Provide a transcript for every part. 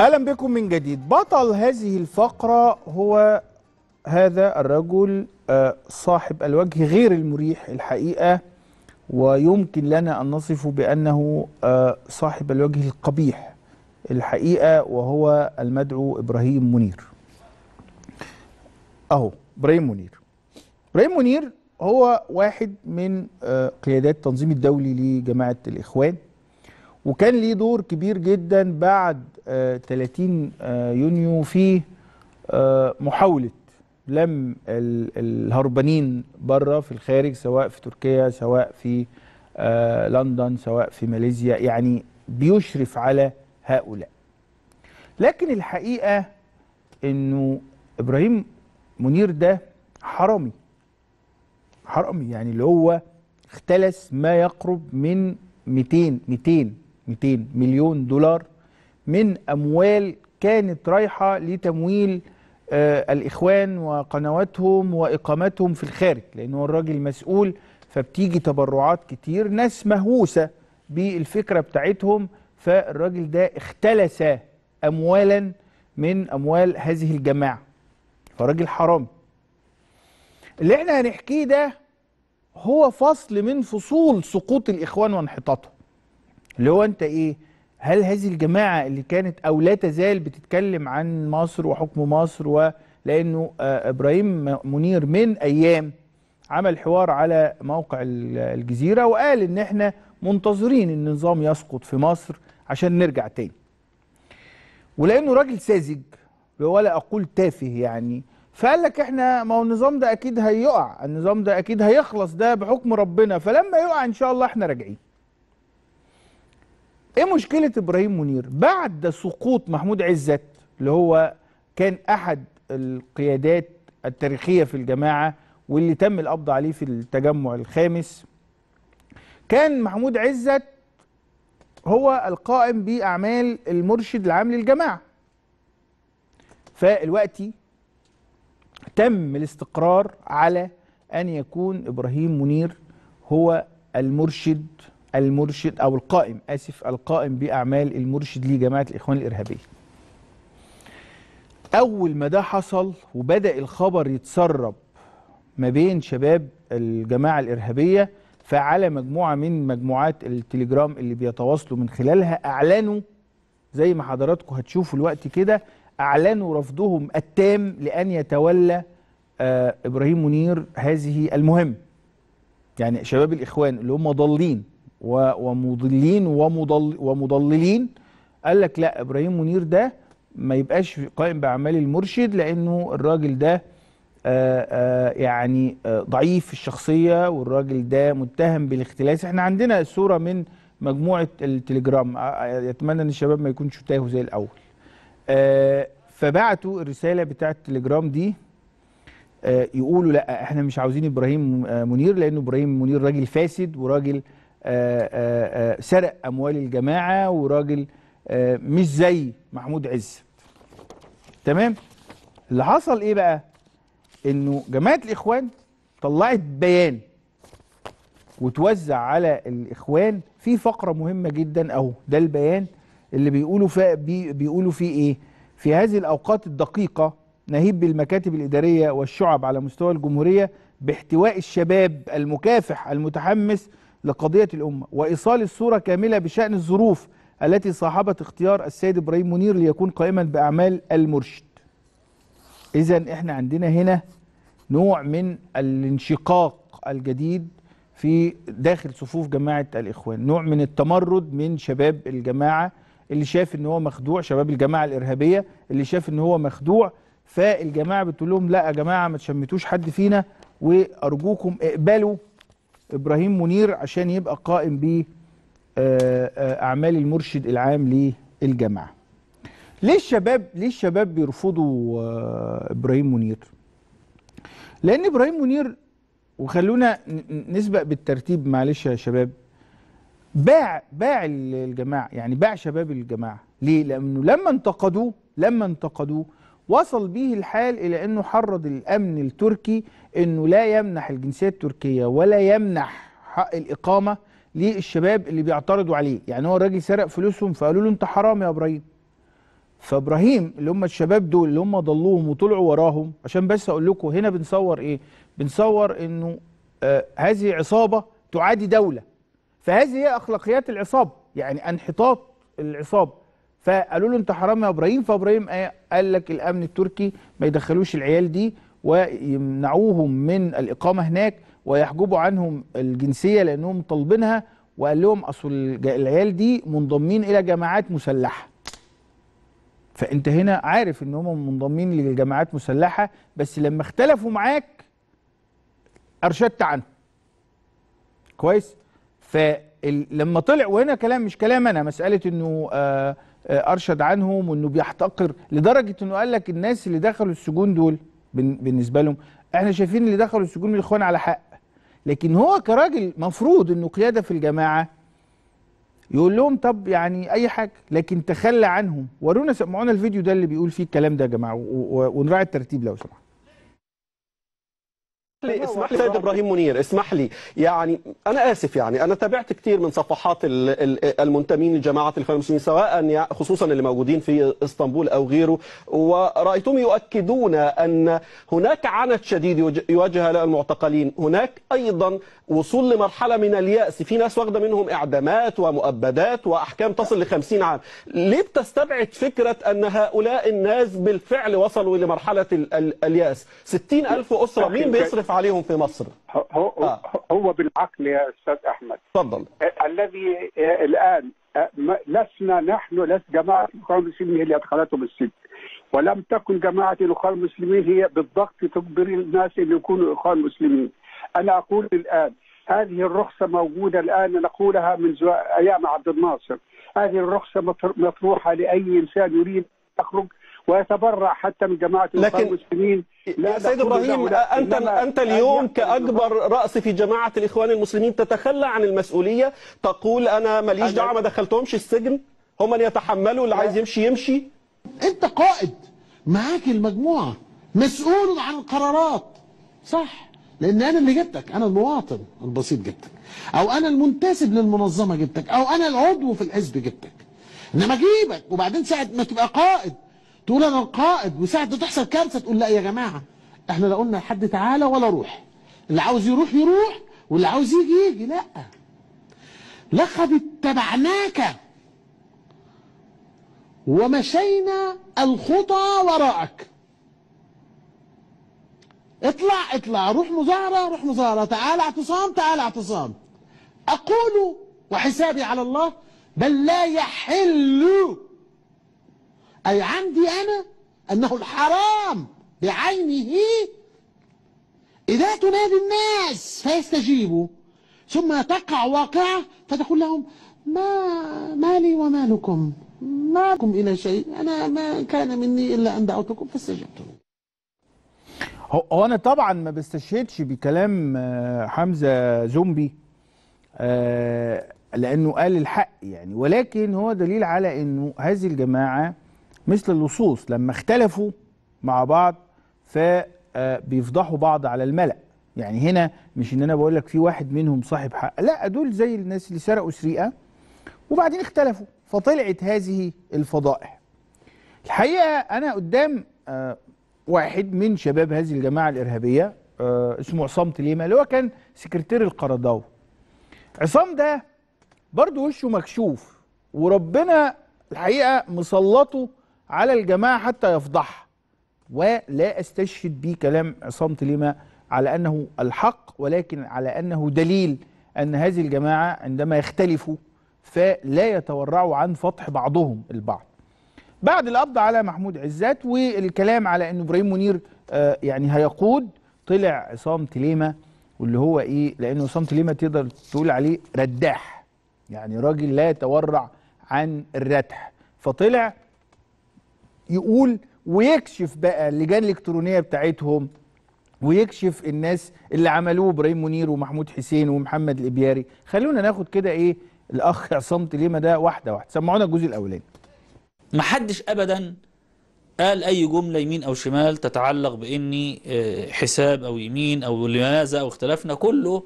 اهلا بكم من جديد بطل هذه الفقره هو هذا الرجل آه، صاحب الوجه غير المريح الحقيقه ويمكن لنا ان نصفه بانه آه، صاحب الوجه القبيح الحقيقه وهو المدعو ابراهيم منير اهو ابراهيم منير ابراهيم منير هو واحد من آه، قيادات التنظيم الدولي لجماعه الاخوان وكان ليه دور كبير جدا بعد 30 آه، آه، يونيو في آه، محاوله لم الهربانين بره في الخارج سواء في تركيا سواء في لندن سواء في ماليزيا يعني بيشرف على هؤلاء لكن الحقيقه انه ابراهيم منير ده حرامي حرامي يعني اللي هو اختلس ما يقرب من 200 200 200 مليون دولار من أموال كانت رايحة لتمويل آه الإخوان وقنواتهم وإقامتهم في الخارج لأن هو الراجل مسؤول فبتيجي تبرعات كتير ناس مهووسة بالفكرة بتاعتهم فالراجل ده اختلس أموالا من أموال هذه الجماعة فراجل حرامي اللي احنا هنحكيه ده هو فصل من فصول سقوط الإخوان وانحطاطهم اللي هو انت ايه هل هذه الجماعه اللي كانت او لا تزال بتتكلم عن مصر وحكم مصر ولانه آه، ابراهيم منير من ايام عمل حوار على موقع الجزيره وقال ان احنا منتظرين ان النظام يسقط في مصر عشان نرجع تاني ولانه راجل ساذج ولا اقول تافه يعني فقال لك احنا ما هو النظام ده اكيد هيقع النظام ده اكيد هيخلص ده بحكم ربنا فلما يقع ان شاء الله احنا راجعين ايه مشكله ابراهيم منير بعد سقوط محمود عزت اللي هو كان احد القيادات التاريخيه في الجماعه واللي تم القبض عليه في التجمع الخامس كان محمود عزت هو القائم باعمال المرشد العام للجماعه فالوقتي تم الاستقرار على ان يكون ابراهيم منير هو المرشد المرشد او القائم اسف القائم باعمال المرشد لجماعه الاخوان الارهابيه اول ما ده حصل وبدا الخبر يتسرب ما بين شباب الجماعه الارهابيه فعلى مجموعه من مجموعات التليجرام اللي بيتواصلوا من خلالها اعلنوا زي ما حضراتكم هتشوفوا الوقت كده اعلنوا رفضهم التام لان يتولى آه ابراهيم منير هذه المهمه يعني شباب الاخوان اللي هم ضالين ومضلين ومضل ومضللين قال لك لا ابراهيم منير ده ما يبقاش قائم باعمال المرشد لانه الراجل ده آآ آه، آآ آه، يعني آآ آه، ضعيف الشخصيه والراجل ده متهم بالاختلاس احنا عندنا صوره من مجموعه التليجرام اتمنى ان الشباب ما يكونش تاهوا زي الاول فبعتوا الرساله بتاعه التليجرام دي يقولوا لا احنا مش عاوزين ابراهيم منير لانه ابراهيم منير راجل فاسد وراجل آه، آه، آه، سرق اموال الجماعه وراجل مش زي محمود عز تمام اللي حصل ايه بقى انه جماعه الاخوان طلعت بيان وتوزع على الاخوان في فقره مهمه جدا أو ده البيان اللي بيقولوا بيقولوا فيه ايه في هذه الاوقات الدقيقه نهيب بالمكاتب الاداريه والشعب على مستوى الجمهوريه باحتواء الشباب المكافح المتحمس لقضية الأمة وإيصال الصورة كاملة بشأن الظروف التي صاحبت اختيار السيد إبراهيم منير ليكون قائما بأعمال المرشد إذا إحنا عندنا هنا نوع من الانشقاق الجديد في داخل صفوف جماعة الإخوان نوع من التمرد من شباب الجماعة اللي شاف ان هو مخدوع شباب الجماعه الارهابيه اللي شاف ان هو مخدوع فالجماعه بتقول لهم لا يا جماعه ما تشمتوش حد فينا وارجوكم اقبلوا ابراهيم منير عشان يبقى قائم ب آه، آه، اعمال المرشد العام للجامعه ليه الشباب ليه الشباب بيرفضوا آه، ابراهيم منير لان ابراهيم منير وخلونا نسبق بالترتيب معلش يا شباب باع باع الجماعه يعني باع شباب الجماعه ليه لانه لما انتقدوه لما انتقدوه وصل به الحال الى انه حرض الامن التركي انه لا يمنح الجنسيه التركيه ولا يمنح حق الاقامه للشباب اللي بيعترضوا عليه يعني هو الراجل سرق فلوسهم فقالوا له انت حرام يا ابراهيم فابراهيم اللي هم الشباب دول اللي هم ضلوهم وطلعوا وراهم عشان بس اقول لكم هنا بنصور ايه بنصور انه آه هذه عصابه تعادي دوله فهذه هي اخلاقيات العصابه يعني انحطاط العصابه فقالوا له انت حرام يا ابراهيم فابراهيم قال لك الامن التركي ما يدخلوش العيال دي ويمنعوهم من الإقامة هناك ويحجبوا عنهم الجنسية لأنهم طالبينها وقال لهم أصل العيال دي منضمين إلى جماعات مسلحة فأنت هنا عارف إن هم منضمين لجماعات مسلحة بس لما اختلفوا معاك أرشدت عنهم كويس فلما طلع وهنا كلام مش كلام أنا مسألة إنه آه، آه، أرشد عنهم وإنه بيحتقر لدرجة إنه قال لك الناس اللي دخلوا السجون دول بالنسبه لهم احنا شايفين اللي دخلوا السجون من الاخوان على حق لكن هو كراجل مفروض انه قياده في الجماعه يقول لهم طب يعني اي حاجه لكن تخلى عنهم ورونا سمعونا الفيديو ده اللي بيقول فيه الكلام ده يا جماعه ونراعي الترتيب لو سمحت لي إيه، اسمح لي سيد ابراهيم منير اسمح لي يعني انا اسف يعني انا تابعت كثير من صفحات المنتمين لجماعه الاخوان المسلمين سواء خصوصا اللي موجودين في اسطنبول او غيره ورايتهم يؤكدون ان هناك عنت شديد يواجه المعتقلين هناك ايضا وصول لمرحله من الياس في ناس واخده منهم اعدامات ومؤبدات واحكام تصل ل 50 عام ليه بتستبعد فكره ان هؤلاء الناس بالفعل وصلوا لمرحله الياس 60000 اسره مين بيصرف يصرف عليهم في مصر هو, آه. هو بالعقل يا استاذ احمد تفضل آه، الذي آه، الان آه، لسنا نحن لس جماعه الاخوان المسلمين هي اللي ادخلتهم السجن ولم تكن جماعه الاخوان المسلمين هي بالضغط تجبر الناس ان يكونوا اخوان مسلمين انا اقول الان هذه الرخصه موجوده الان نقولها منذ ايام عبد الناصر هذه الرخصه مطروحه لاي انسان يريد يخرج ويتبرع حتى من جماعه لكن المسلمين لا سيد ابراهيم انت انت اليوم كاكبر راس في جماعه الاخوان المسلمين تتخلى عن المسؤوليه تقول انا ماليش دعوه ما دخلتهمش السجن هم اللي يتحملوا اللي عايز يمشي يمشي انت قائد معاك المجموعه مسؤول عن القرارات صح لان انا اللي جبتك انا المواطن البسيط جبتك او انا المنتسب للمنظمه جبتك او انا العضو في الحزب جبتك انما اجيبك وبعدين ساعه ما تبقى قائد تقول انا القائد وساعة تحصل كارثه تقول لا يا جماعه احنا لا قلنا لحد تعالى ولا روح اللي عاوز يروح يروح واللي عاوز يجي يجي لا لقد اتبعناك ومشينا الخطى وراءك اطلع اطلع روح مظاهرة روح مظاهرة تعال اعتصام تعال اعتصام أقول وحسابي على الله بل لا يحل أي عندي أنا أنه الحرام بعينه إذا تنادي الناس فيستجيبوا ثم تقع واقعة فتقول لهم ما مالي ومالكم ما لكم إلى شيء أنا ما كان مني إلا أن دعوتكم فاستجبتم هو أنا طبعا ما بستشهدش بكلام آه، حمزة زومبي آه، لأنه قال الحق يعني ولكن هو دليل على أنه هذه الجماعة مثل اللصوص لما اختلفوا مع بعض فبيفضحوا آه، بعض على الملأ يعني هنا مش ان انا بقول لك في واحد منهم صاحب حق لا دول زي الناس اللي سرقوا سرقه وبعدين اختلفوا فطلعت هذه الفضائح الحقيقه انا قدام آه، واحد من شباب هذه الجماعه الارهابيه آه، اسمه عصام تليمه اللي هو كان سكرتير القرضاوي عصام ده برضه وشه مكشوف وربنا الحقيقه مسلطه على الجماعة حتى يفضحها ولا أستشهد بكلام عصام تليمة على أنه الحق ولكن على أنه دليل أن هذه الجماعة عندما يختلفوا فلا يتورعوا عن فضح بعضهم البعض بعد القبض على محمود عزت والكلام على أن إبراهيم منير آه، يعني هيقود طلع عصام تليمة واللي هو إيه لأن عصام تليمة تقدر تقول عليه رداح يعني راجل لا يتورع عن الردح فطلع يقول ويكشف بقى اللجان الالكترونيه بتاعتهم ويكشف الناس اللي عملوه ابراهيم منير ومحمود حسين ومحمد الابياري خلونا ناخد كده ايه الاخ عصام تليما ده واحده واحده سمعونا الجزء الاولاني محدش ابدا قال اي جمله يمين او شمال تتعلق باني آه، حساب او يمين او لماذا او اختلفنا كله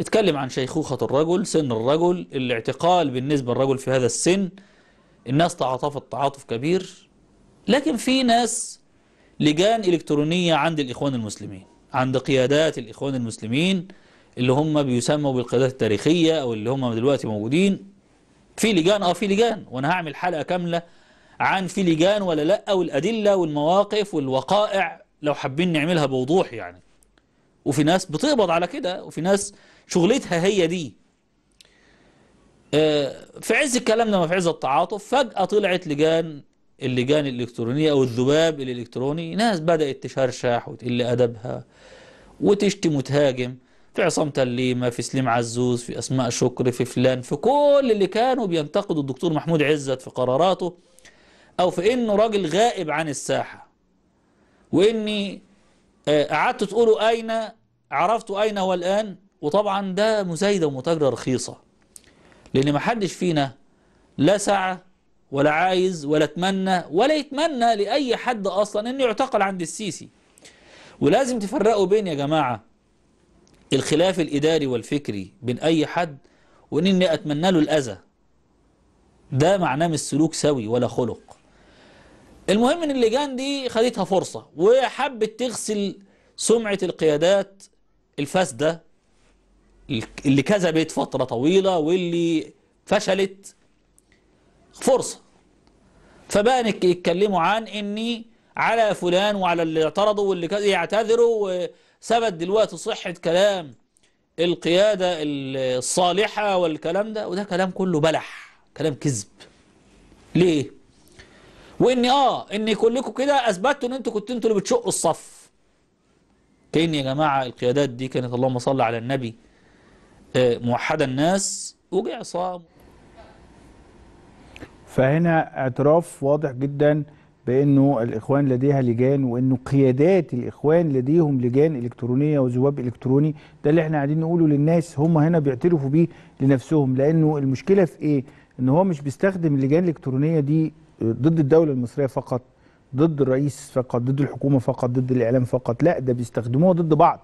اتكلم عن شيخوخه الرجل سن الرجل الاعتقال بالنسبه للرجل في هذا السن الناس تعاطفت تعاطف كبير لكن في ناس لجان إلكترونية عند الإخوان المسلمين عند قيادات الإخوان المسلمين اللي هم بيسموا بالقيادات التاريخية أو اللي هم دلوقتي موجودين في لجان اه في لجان وانا هعمل حلقة كاملة عن في لجان ولا لا والأدلة والمواقف والوقائع لو حابين نعملها بوضوح يعني وفي ناس بتقبض على كده وفي ناس شغلتها هي دي آه، في عز الكلام ده في عز التعاطف فجأة طلعت لجان اللجان الإلكترونية أو الذباب الإلكتروني ناس بدأت تشرشح وتقل أدبها وتشتم وتهاجم في عصام تليمة في سليم عزوز في أسماء شكر في فلان في كل اللي كانوا بينتقدوا الدكتور محمود عزت في قراراته أو في إنه راجل غائب عن الساحة وإني آه، قعدت تقولوا أين عرفتوا أين هو الآن وطبعا ده مزايدة ومتاجرة رخيصة لأن ما حدش فينا لا سعة ولا عايز ولا اتمنى ولا يتمنى لأي حد أصلا أنه يعتقل عند السيسي ولازم تفرقوا بين يا جماعة الخلاف الإداري والفكري بين أي حد وإن إني أتمنى له الأذى ده معناه مش سلوك سوي ولا خلق المهم ان اللجان دي خدتها فرصة وحبت تغسل سمعة القيادات الفاسدة اللي كذبت فترة طويلة واللي فشلت فرصة فبقى يتكلموا عن إني على فلان وعلى اللي اعترضوا واللي يعتذروا وثبت دلوقتي صحة كلام القيادة الصالحة والكلام ده وده كلام كله بلح كلام كذب ليه وإن آه إن كلكم كده أثبتوا إن أنتوا كنتوا أنتوا اللي بتشقوا الصف كأن يا جماعة القيادات دي كانت اللهم صل على النبي آه، موحدة الناس وجه عصام فهنا اعتراف واضح جدا بانه الاخوان لديها لجان وانه قيادات الاخوان لديهم لجان الكترونيه وذباب الكتروني ده اللي احنا قاعدين نقوله للناس هم هنا بيعترفوا بيه لنفسهم لانه المشكله في ايه؟ ان هو مش بيستخدم اللجان الالكترونيه دي ضد الدوله المصريه فقط ضد الرئيس فقط ضد الحكومه فقط ضد الاعلام فقط لا ده بيستخدموها ضد بعض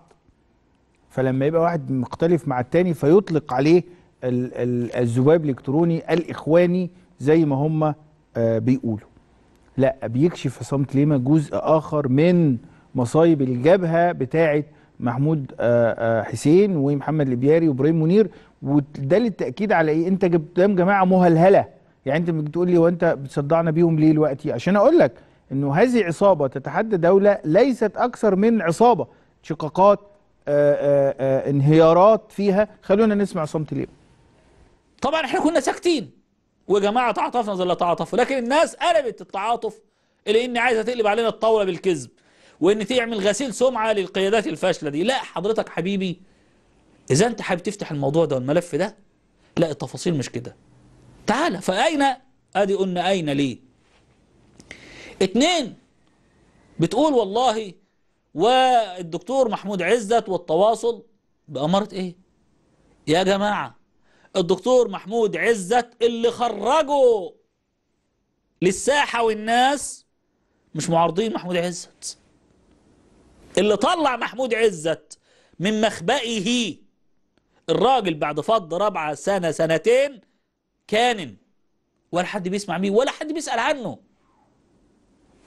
فلما يبقى واحد مختلف مع التاني فيطلق عليه الذباب الالكتروني الاخواني زي ما هم آه، بيقولوا لا بيكشف عصام كليمة جزء آخر من مصايب الجبهة بتاعة محمود آه، آه، حسين ومحمد البياري وابراهيم منير وده للتأكيد على إيه أنت قدام جماعة مهلهلة يعني أنت بتقول لي وأنت بتصدعنا بيهم ليه دلوقتي عشان أقول لك أنه هذه عصابة تتحدى دولة ليست أكثر من عصابة شقاقات انهيارات فيها خلونا نسمع صمت اليوم طبعا احنا كنا ساكتين وجماعة تعاطفنا زي اللي تعاطفوا لكن الناس قلبت التعاطف إلى إن عايزة تقلب علينا الطاولة بالكذب وإن تعمل غسيل سمعة للقيادات الفاشلة دي لا حضرتك حبيبي إذا أنت حابب تفتح الموضوع ده والملف ده لا التفاصيل مش كده تعالى فأين أدي قلنا أين ليه اتنين بتقول والله والدكتور محمود عزت والتواصل بأمارة إيه يا جماعة الدكتور محمود عزت اللي خرجه للساحة والناس مش معارضين محمود عزت اللي طلع محمود عزت من مخبئه الراجل بعد فض رابعة سنة سنتين كان ولا حد بيسمع بيه ولا حد بيسأل عنه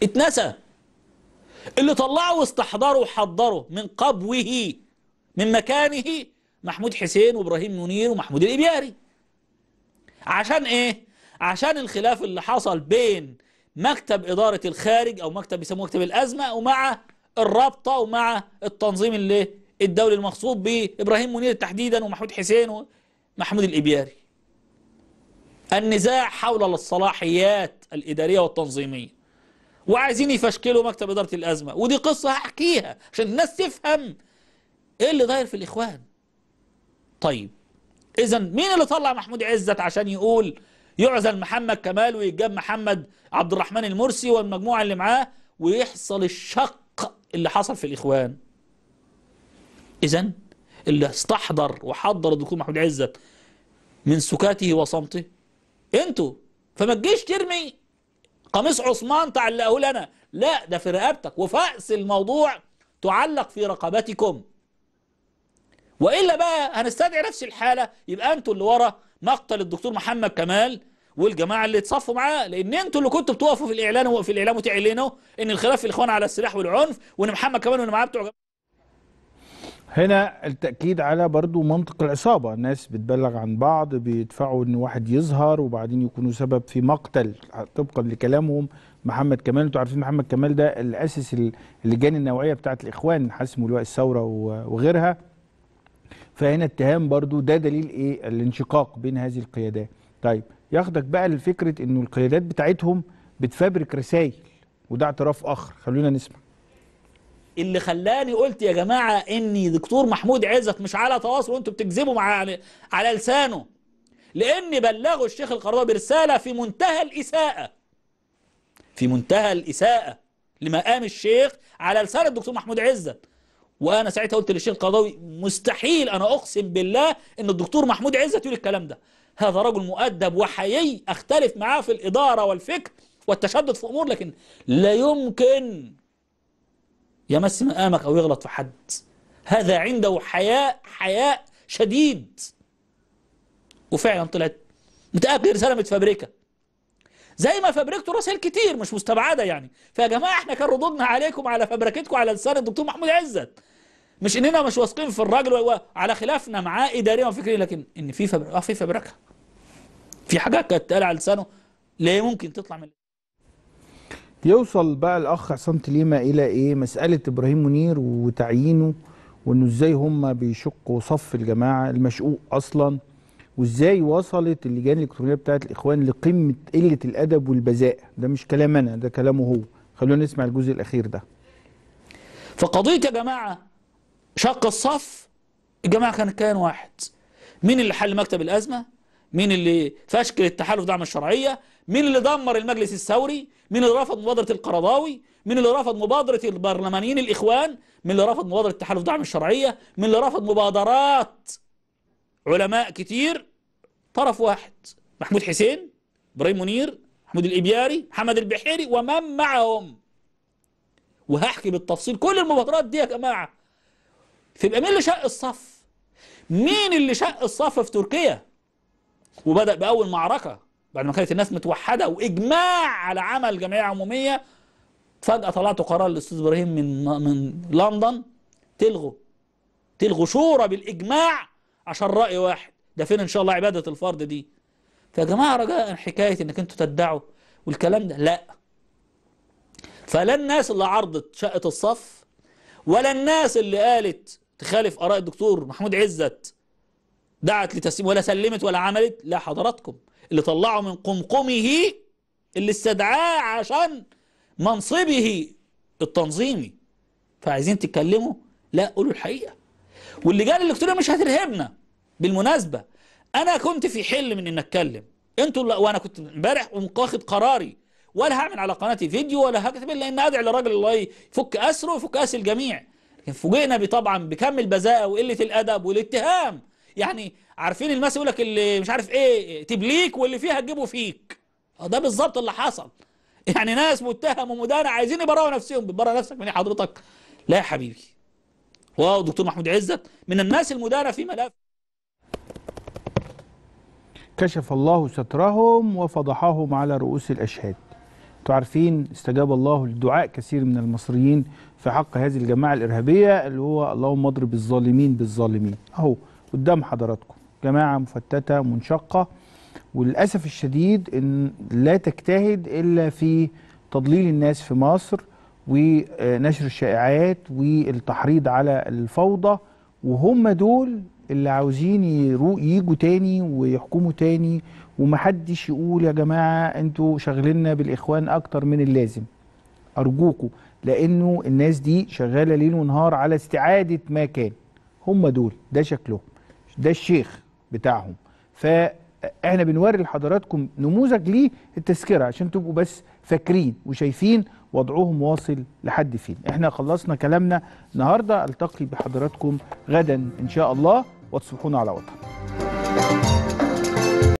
اتنسى اللي طلعه واستحضره وحضره من قبوه من مكانه محمود حسين وابراهيم منير ومحمود الابياري عشان ايه عشان الخلاف اللي حصل بين مكتب اداره الخارج او مكتب بيسموه مكتب الازمه ومع الرابطه ومع التنظيم اللي الدولي المقصود بابراهيم منير تحديدا ومحمود حسين ومحمود الابياري النزاع حول الصلاحيات الاداريه والتنظيميه وعايزين يفشكلوا مكتب اداره الازمه ودي قصه هحكيها عشان الناس تفهم ايه اللي داير في الاخوان طيب إذا مين اللي طلع محمود عزت عشان يقول يعزل محمد كمال ويتجاب محمد عبد الرحمن المرسي والمجموعة اللي معاه ويحصل الشق اللي حصل في الإخوان إذا اللي استحضر وحضر الدكتور محمود عزت من سكاته وصمته انتوا فما تجيش ترمي قميص عثمان تعلقه لنا لا ده في رقبتك وفأس الموضوع تعلق في رقبتكم وإلا بقى هنستدعي نفس الحالة يبقى أنتوا اللي ورا مقتل الدكتور محمد كمال والجماعة اللي اتصفوا معاه لأن أنتوا اللي كنتوا بتقفوا في الإعلان وفي الإعلام وتعلنوا إن الخلاف في الإخوان على السلاح والعنف وإن محمد كمال واللي معاه بتوع هنا التأكيد على برضو منطق العصابة الناس بتبلغ عن بعض بيدفعوا ان واحد يظهر وبعدين يكونوا سبب في مقتل طبقا لكلامهم محمد كمال انتوا عارفين محمد كمال ده اسس اللجان النوعية بتاعت الإخوان حسم ولواء الثورة وغيرها فهنا اتهام برضو ده دليل ايه الانشقاق بين هذه القيادات طيب ياخدك بقى لفكره انه القيادات بتاعتهم بتفبرك رسائل وده اعتراف اخر خلونا نسمع اللي خلاني قلت يا جماعه اني دكتور محمود عزت مش على تواصل وانتوا بتكذبوا مع على لسانه لان بلغوا الشيخ القرضاوي برساله في منتهى الاساءه في منتهى الاساءه لمقام الشيخ على لسان الدكتور محمود عزت وانا ساعتها قلت للشيخ القضاوي مستحيل انا اقسم بالله ان الدكتور محمود عزت يقول الكلام ده هذا رجل مؤدب وحيي اختلف معاه في الاداره والفكر والتشدد في امور لكن لا يمكن يمس مقامك او يغلط في حد هذا عنده حياء حياء شديد وفعلا طلعت متأكد رسالة متفبركة زي ما فبركتوا راس كتير مش مستبعده يعني فيا جماعه احنا كان ردودنا عليكم على فبركتكم على لسان الدكتور محمود عزت مش اننا مش واثقين في الراجل وعلى خلافنا معاه اداريا وفكريا لكن ان في فبركه اه في فبركه في حاجات كانت تتقال على لسانه لا ممكن تطلع من يوصل بقى الاخ عصام تليمه الى ايه مساله ابراهيم منير وتعيينه وانه ازاي هم بيشقوا صف الجماعه المشقوق اصلا وازاي وصلت اللجان الالكترونيه بتاعت الاخوان لقمه قله الادب والبذاءه ده مش كلام انا ده كلامه هو خلونا نسمع الجزء الاخير ده فقضيه يا جماعه شق الصف الجماعه كان كيان واحد مين اللي حل مكتب الازمه مين اللي فشكل التحالف دعم الشرعيه مين اللي دمر المجلس الثوري مين اللي رفض مبادره القرضاوي مين اللي رفض مبادره البرلمانيين الاخوان مين اللي رفض مبادره التحالف دعم الشرعيه مين اللي رفض مبادرات علماء كتير طرف واحد محمود حسين ابراهيم منير محمود الابياري محمد البحيري ومن معهم وهحكي بالتفصيل كل المبادرات دي يا جماعه تبقى مين اللي شق الصف مين اللي شق الصف في تركيا وبدا باول معركه بعد ما كانت الناس متوحده واجماع على عمل جمعيه عموميه فجاه طلعت قرار الاستاذ ابراهيم من من لندن تلغوا تلغوا شورى بالاجماع عشان رأي واحد ده فين إن شاء الله عبادة الفرد دي فيا جماعة رجاء حكاية إنك أنتوا تدعوا والكلام ده لا فلا الناس اللي عرضت شقة الصف ولا الناس اللي قالت تخالف آراء الدكتور محمود عزت دعت لتسليم ولا سلمت ولا عملت لا حضراتكم اللي طلعوا من قمقمه اللي استدعاه عشان منصبه التنظيمي فعايزين تتكلموا لا قولوا الحقيقه واللجان الالكترونيه مش هترهبنا بالمناسبه انا كنت في حل من ان اتكلم انتوا وانا كنت امبارح واخد قراري ولا هعمل على قناتي فيديو ولا هكتب الا ان ادعي لراجل الله يفك اسره ويفك اس الجميع لكن فوجئنا طبعا بكم البذاءه وقله الادب والاتهام يعني عارفين المثل يقول لك اللي مش عارف ايه تبليك واللي فيها تجيبه فيك ده بالظبط اللي حصل يعني ناس متهم ومدانه عايزين يبرئوا نفسهم بتبرئ نفسك من إيه حضرتك لا يا حبيبي واو دكتور محمود عزت من الناس المدارة في ملف كشف الله سترهم وفضحهم على رؤوس الأشهاد تعرفين عارفين استجاب الله لدعاء كثير من المصريين في حق هذه الجماعة الإرهابية اللي هو اللهم اضرب الظالمين بالظالمين أهو قدام حضراتكم جماعة مفتتة منشقة وللأسف الشديد إن لا تجتهد إلا في تضليل الناس في مصر ونشر الشائعات والتحريض على الفوضى وهم دول اللي عاوزين يجوا تاني ويحكموا تاني ومحدش يقول يا جماعه انتوا شغلنا بالاخوان اكتر من اللازم ارجوكوا لانه الناس دي شغاله ليل ونهار على استعاده ما كان هم دول ده شكلهم ده الشيخ بتاعهم فاحنا بنوري لحضراتكم نموذج ليه التذكره عشان تبقوا بس فاكرين وشايفين وضعهم واصل لحد فين احنا خلصنا كلامنا النهارده التقي بحضراتكم غدا ان شاء الله وتصبحون على وطن